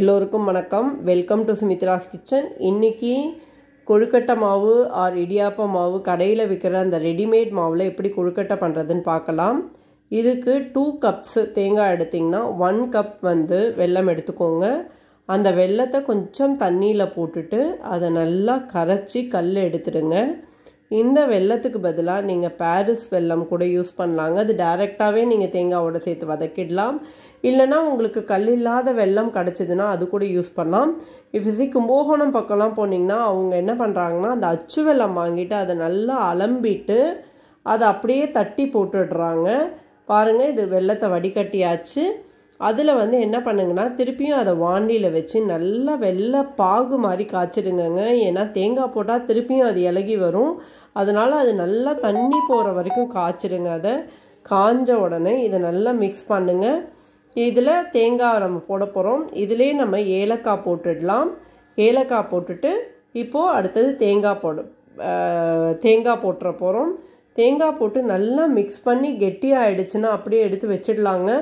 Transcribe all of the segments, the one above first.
எல்லோருக்கும் வணக்கம் welcome to Sumitra's kitchen இன்றைக்கி கொழுக்கட்டை மாவு ஆர் இடியாப்ப மாவு கடையில் விற்கிற அந்த ரெடிமேட் மாவில் எப்படி கொழுக்கட்டை பண்ணுறதுன்னு பார்க்கலாம் இதுக்கு டூ கப்ஸு தேங்காய் எடுத்திங்கன்னா ஒன் கப் வந்து வெல்லம் எடுத்துக்கோங்க அந்த வெள்ளத்தை கொஞ்சம் தண்ணியில் போட்டுட்டு அதை நல்லா கரைச்சி கல் எடுத்துடுங்க இந்த வெள்ளத்துக்கு பதிலாக நீங்கள் பாரிஸ் வெல்லம் கூட யூஸ் பண்ணலாங்க அது டைரெக்டாகவே நீங்கள் தேங்காவோட சேர்த்து வதக்கிடலாம் இல்லைனா உங்களுக்கு கல் இல்லாத வெல்லம் கிடச்சிதுன்னா அது கூட யூஸ் பண்ணலாம் ஃபிசி கும்பகோணம் பக்கம்லாம் போனீங்கன்னா அவங்க என்ன பண்ணுறாங்கன்னா அந்த அச்சு வெல்லம் வாங்கிட்டு அதை நல்லா அலம்பிட்டு அதை அப்படியே தட்டி போட்டுடுறாங்க பாருங்கள் இது வெள்ளத்தை வடிகட்டியாச்சு அதில் வந்து என்ன பண்ணுங்கன்னா திருப்பியும் அதை வாண்டியில் வச்சு நல்லா வெள்ளை பாகு மாதிரி காய்ச்சிடுங்கங்க ஏன்னா தேங்காய் போட்டால் திருப்பியும் அது இலகி வரும் அதனால் அது நல்லா தண்ணி போகிற வரைக்கும் காய்ச்சிடுங்க அதை காஞ்ச உடனே இதை நல்லா மிக்ஸ் பண்ணுங்கள் இதில் தேங்காய் நம்ம போட போகிறோம் இதிலே நம்ம ஏலக்காய் போட்டுடலாம் ஏலக்காய் போட்டுட்டு இப்போது அடுத்தது தேங்காய் போட தேங்காய் போட்டுற போகிறோம் தேங்காய் போட்டு நல்லா மிக்ஸ் பண்ணி கெட்டி ஆகிடுச்சுன்னா அப்படியே எடுத்து வச்சிடலாங்க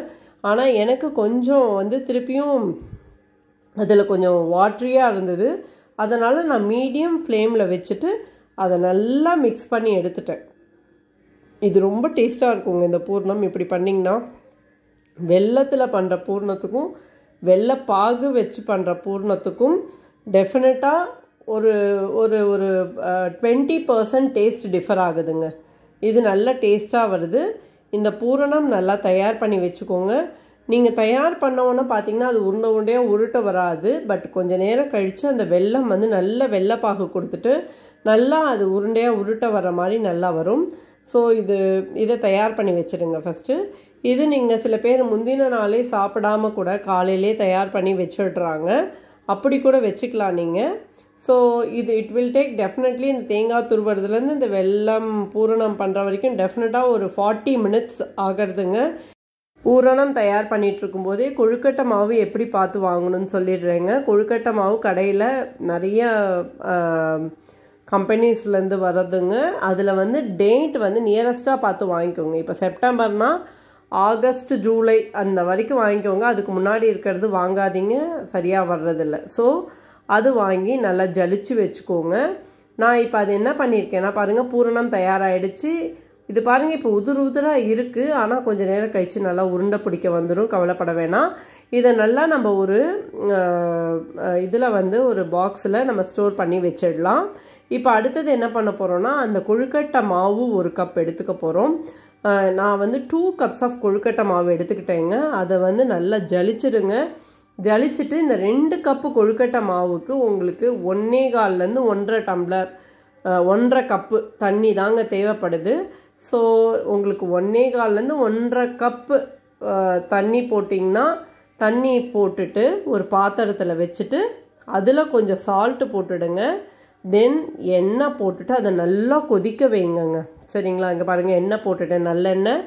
ஆனால் எனக்கு கொஞ்சம் வந்து திருப்பியும் அதில் கொஞ்சம் வாட்ரியாக இருந்தது அதனால் நான் மீடியம் ஃப்ளேமில் வச்சுட்டு அதை நல்லா மிக்ஸ் பண்ணி எடுத்துட்டேன் இது ரொம்ப டேஸ்ட்டாக இருக்குங்க இந்த பூர்ணம் இப்படி பண்ணிங்கன்னா வெள்ளத்தில் பண்ணுற பூர்ணத்துக்கும் வெள்ளை பாகு வச்சு பண்ணுற பூர்ணத்துக்கும் டெஃபினட்டாக ஒரு ஒரு ஒரு டுவெண்ட்டி பர்சன்ட் டேஸ்ட் டிஃபர் ஆகுதுங்க இது நல்ல டேஸ்ட்டாக வருது இந்த பூரணம் நல்லா தயார் பண்ணி வச்சுக்கோங்க நீங்கள் தயார் பண்ணவொன்னே பார்த்தீங்கன்னா அது உருண்ட உருண்டையாக உருட்ட வராது பட் கொஞ்சம் நேரம் கழித்து அந்த வெள்ளம் வந்து நல்ல வெள்ளப்பாக கொடுத்துட்டு நல்லா அது உருண்டையாக உருட்ட வர மாதிரி நல்லா வரும் ஸோ இது இதை தயார் பண்ணி வச்சுடுங்க ஃபஸ்ட்டு இது நீங்கள் சில பேர் முந்தின நாளே சாப்பிடாம கூட காலையிலே தயார் பண்ணி வச்சுடுறாங்க அப்படி கூட வச்சுக்கலாம் நீங்கள் ஸோ இது இட் வில் டேக் டெஃபினெட்லி இந்த தேங்காய் துருவுறதுலேருந்து இந்த வெள்ளம் பூரணம் பண்ணுற வரைக்கும் டெஃபினட்டாக ஒரு ஃபார்ட்டி மினிட்ஸ் ஆகிறதுங்க பூரணம் தயார் பண்ணிகிட்ருக்கும்போதே கொழுக்கட்டை மாவு எப்படி பார்த்து வாங்கணும்னு சொல்லிடுறேங்க கொழுக்கட்டை மாவு கடையில் நிறைய கம்பெனிஸ்லேருந்து வர்றதுங்க அதில் வந்து டேட் வந்து நியரஸ்ட்டாக பார்த்து வாங்கிக்கோங்க இப்போ செப்டம்பர்னால் ஆகஸ்ட் ஜூலை அந்த வரைக்கும் வாங்கிக்கோங்க அதுக்கு முன்னாடி இருக்கிறது வாங்காதீங்க சரியாக வர்றதில்ல ஸோ அது வாங்கி நல்லா ஜலிச்சு வச்சுக்கோங்க நான் இப்போ அது என்ன பண்ணியிருக்கேன்னா பாருங்கள் பூரணம் தயாராகிடுச்சு இது பாருங்கள் இப்போ உதிர் உதிராக இருக்குது ஆனால் கொஞ்சம் நேரம் கழித்து நல்லா உருண்டை பிடிக்க வந்துடும் கவலைப்பட வேணாம் இதை நல்லா நம்ம ஒரு இதில் வந்து ஒரு பாக்ஸில் நம்ம ஸ்டோர் பண்ணி வச்சிடலாம் இப்போ அடுத்தது என்ன பண்ண போகிறோன்னா அந்த கொழுக்கட்டை மாவு ஒரு கப் எடுத்துக்க போகிறோம் நான் வந்து டூ கப்ஸ் ஆஃப் கொழுக்கட்டை மாவு எடுத்துக்கிட்டேங்க அதை வந்து நல்லா ஜலிச்சிடுங்க ஜலிச்சுட்டு இந்த ரெண்டு கப்பு கொழுக்கட்டை மாவுக்கு உங்களுக்கு ஒன்றே கால்லேருந்து ஒன்றரை டம்ளர் ஒன்றரை கப்பு தண்ணி தாங்க தேவைப்படுது ஸோ உங்களுக்கு ஒன்றே கால்லேருந்து ஒன்றரை கப்பு தண்ணி போட்டிங்கன்னா தண்ணி போட்டுட்டு ஒரு பாத்திரத்தில் வச்சுட்டு அதில் கொஞ்சம் சால்ட்டு போட்டுடுங்க தென் எண்ணெய் போட்டுட்டு அதை நல்லா கொதிக்க வைங்கங்க சரிங்களா இங்கே பாருங்கள் எண்ணெய் போட்டுட்டேன் நல்லெண்ணெய்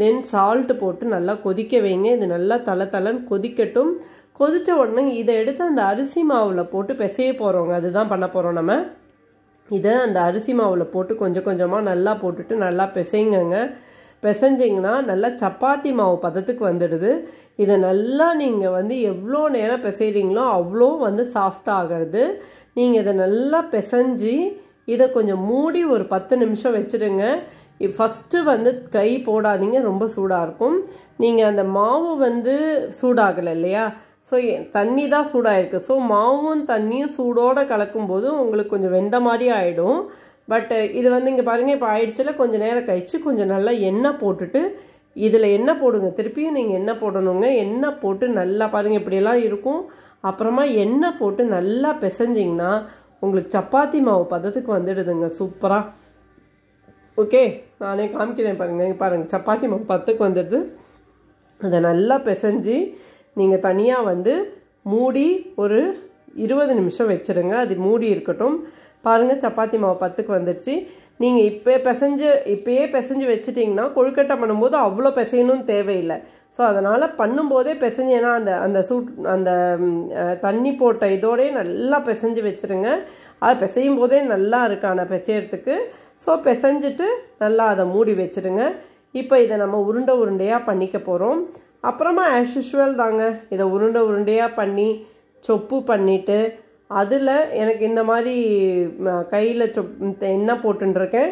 தென் சால்ட்டு போட்டு நல்லா கொதிக்க வைங்க இது நல்லா தலை தலைன்னு கொதிக்கட்டும் கொதித்த உடனே இதை எடுத்து அந்த அரிசி மாவில் போட்டு பிசைய போகிறோங்க அதுதான் பண்ண போகிறோம் நம்ம இதை அந்த அரிசி மாவில் போட்டு கொஞ்சம் கொஞ்சமாக நல்லா போட்டுட்டு நல்லா பிசைங்கங்க பிசைஞ்சிங்கன்னா நல்லா சப்பாத்தி மாவு பதத்துக்கு வந்துடுது இதை நல்லா நீங்கள் வந்து எவ்வளோ நேரம் பிசைகிறீங்களோ அவ்வளோ வந்து சாஃப்டாகிறது நீங்கள் இதை நல்லா பிசைஞ்சு இதை கொஞ்சம் மூடி ஒரு பத்து நிமிஷம் வச்சுடுங்க ஃபஸ்ட்டு வந்து கை போடாதீங்க ரொம்ப சூடாக இருக்கும் நீங்கள் அந்த மாவு வந்து சூடாகலை இல்லையா ஸோ தண்ணி தான் சூடாகிருக்கு ஸோ மாவும் தண்ணியும் சூடோடு கலக்கும்போது உங்களுக்கு கொஞ்சம் வெந்த மாதிரி ஆகிடும் பட்டு இது வந்து இங்கே பாருங்கள் இப்போ ஆயிடுச்சுல கொஞ்சம் நேரம் கழித்து கொஞ்சம் நல்லா எண்ணெய் போட்டுட்டு இதில் எண்ணெய் போடுங்க திருப்பியும் நீங்கள் எண்ணெய் போடணுங்க எண்ணெய் போட்டு நல்லா பாருங்கள் இப்படியெல்லாம் இருக்கும் அப்புறமா எண்ணெய் போட்டு நல்லா பிசைஞ்சிங்கன்னா உங்களுக்கு சப்பாத்தி மாவு பதத்துக்கு வந்துடுதுங்க சூப்பராக ஓகே நானே காமிக்கிறேன் பாருங்கள் பாருங்கள் சப்பாத்தி மாவு பத்துக்கு வந்துடுது அதை நல்லா பிசைஞ்சு நீங்கள் தனியாக வந்து மூடி ஒரு இருபது நிமிஷம் வச்சுருங்க அது மூடி இருக்கட்டும் பாருங்கள் சப்பாத்தி மாவு பத்துக்கு வந்துடுச்சு நீங்கள் இப்போ பிசைஞ்சு இப்போயே பிசைஞ்சு வச்சுட்டிங்கன்னா கொழுக்கட்டை பண்ணும்போது அவ்வளோ பிசையணும் தேவையில்லை ஸோ அதனால் பண்ணும்போதே பிசைஞ்சேன்னா அந்த அந்த சூட் அந்த தண்ணி போட்ட இதோடய நல்லா பிசைஞ்சு வச்சுருங்க அது பிசையும் போதே நல்லா இருக்கான பிசையறதுக்கு ஸோ பிசைஞ்சிட்டு நல்லா அதை மூடி வச்சுடுங்க இப்போ இதை நம்ம உருண்டை உருண்டையாக பண்ணிக்க போகிறோம் அப்புறமா ஆஸ் யூஷுவல் தாங்க இதை உருண்டை உருண்டையாக பண்ணி சொப்பு பண்ணிவிட்டு அதில் எனக்கு இந்த மாதிரி கையில் சொப் எண்ணெய் போட்டுருக்கேன்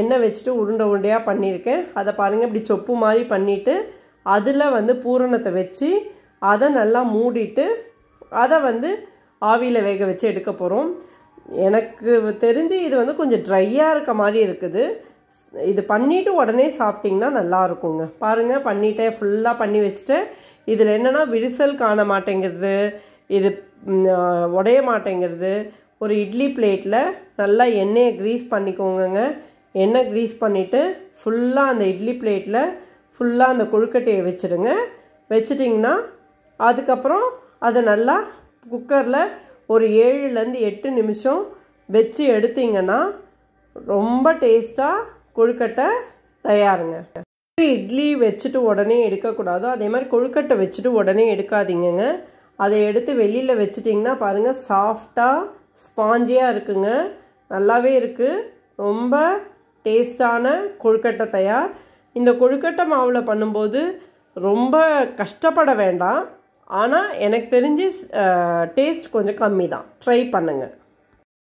எண்ணெய் வச்சுட்டு உருண்டை உருண்டையாக பண்ணியிருக்கேன் அதை பாருங்கள் இப்படி சொப்பு மாதிரி பண்ணிவிட்டு அதில் வந்து பூரணத்தை வச்சு அதை நல்லா மூடிட்டு அதை வந்து ஆவியில் வேக வச்சு எடுக்க போகிறோம் எனக்கு தெரிஞ்சு இது வந்து கொஞ்சம் ட்ரையாக இருக்க மாதிரி இருக்குது இது பண்ணிவிட்டு உடனே சாப்பிட்டிங்கன்னா நல்லா இருக்குங்க பாருங்கள் பண்ணிட்டேன் ஃபுல்லாக பண்ணி வச்சுட்டு இதில் என்னென்னா விரிசல் காண மாட்டேங்கிறது இது உடைய மாட்டேங்கிறது ஒரு இட்லி பிளேட்டில் நல்லா எண்ணெயை க்ரீஸ் பண்ணிக்கோங்கங்க எண்ணெய் க்ரீஸ் பண்ணிவிட்டு ஃபுல்லாக அந்த இட்லி பிளேட்டில் ஃபுல்லாக அந்த கொழுக்கட்டையை வச்சுடுங்க வச்சிட்டிங்கன்னா அதுக்கப்புறம் அதை நல்லா குக்கரில் ஒரு ஏழுலேருந்து எட்டு நிமிஷம் வச்சு எடுத்திங்கன்னா ரொம்ப டேஸ்ட்டாக கொழுக்கட்டை தயாருங்க இட்லி வச்சுட்டு உடனே எடுக்கக்கூடாது அதே மாதிரி கொழுக்கட்டை வச்சுட்டு உடனே எடுக்காதீங்கங்க அதை எடுத்து வெளியில் வச்சுட்டிங்கன்னா பாருங்கள் சாஃப்டாக ஸ்பாஞ்சியாக இருக்குங்க நல்லாவே இருக்குது ரொம்ப டேஸ்டான கொழுக்கட்டை தயார் இந்த கொழுக்கட்டை மாவில் பண்ணும்போது ரொம்ப கஷ்டப்பட வேண்டாம் ஆனால் எனக்கு தெரிஞ்சு டேஸ்ட் கொஞ்சம் கம்மி தான் ட்ரை பண்ணுங்கள்